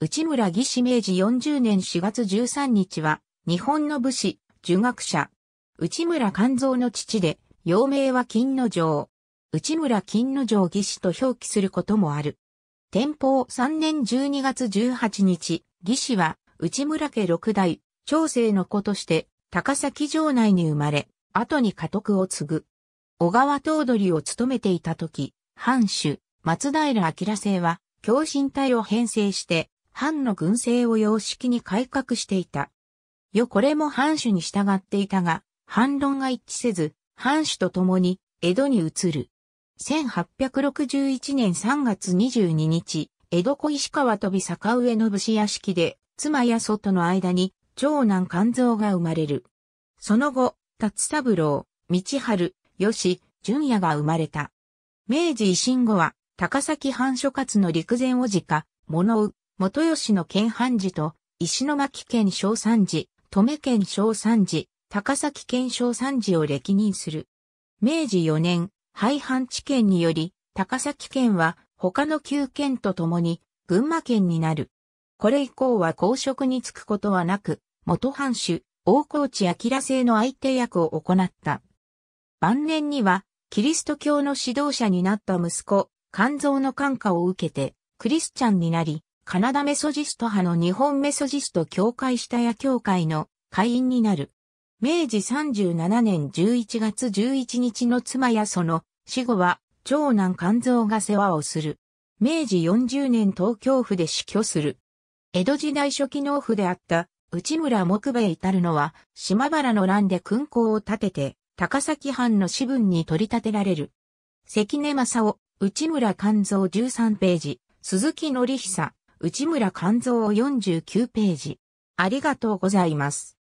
内村義士明治40年4月13日は、日本の武士、儒学者。内村勘蔵の父で、幼名は金之丞。内村金之丞義士と表記することもある。天保3年12月18日、義士は、内村家六代、長生の子として、高崎城内に生まれ、後に家督を継ぐ。小川頭取を務めていた時、藩主、松平明生は、共進隊を編成して、藩の軍政を様式に改革していた。よこれも藩主に従っていたが、反論が一致せず、藩主と共に江戸に移る。1861年3月22日、江戸小石川飛び坂上の武士屋敷で、妻や祖との間に、長男肝臓が生まれる。その後、達三郎、道春、吉、淳也が生まれた。明治維新後は、高崎藩所轄の陸前おじか、物を、元吉の県藩寺と、石巻県小三寺、留県小三寺、高崎県小三寺を歴任する。明治4年、廃藩置県により、高崎県は他の旧県とともに群馬県になる。これ以降は公職に就くことはなく、元藩主、大河内明政の相手役を行った。晩年には、キリスト教の指導者になった息子、肝臓の感化を受けて、クリスチャンになり、カナダメソジスト派の日本メソジスト協会下屋協会の会員になる。明治37年11月11日の妻やその死後は長男肝臓が世話をする。明治40年東京府で死去する。江戸時代初期農夫であった内村木部へ至るのは島原の乱で勲功を立てて高崎藩の私分に取り立てられる。関根正夫、内村肝臓13ページ、鈴木則久、内村勘蔵49ページ。ありがとうございます。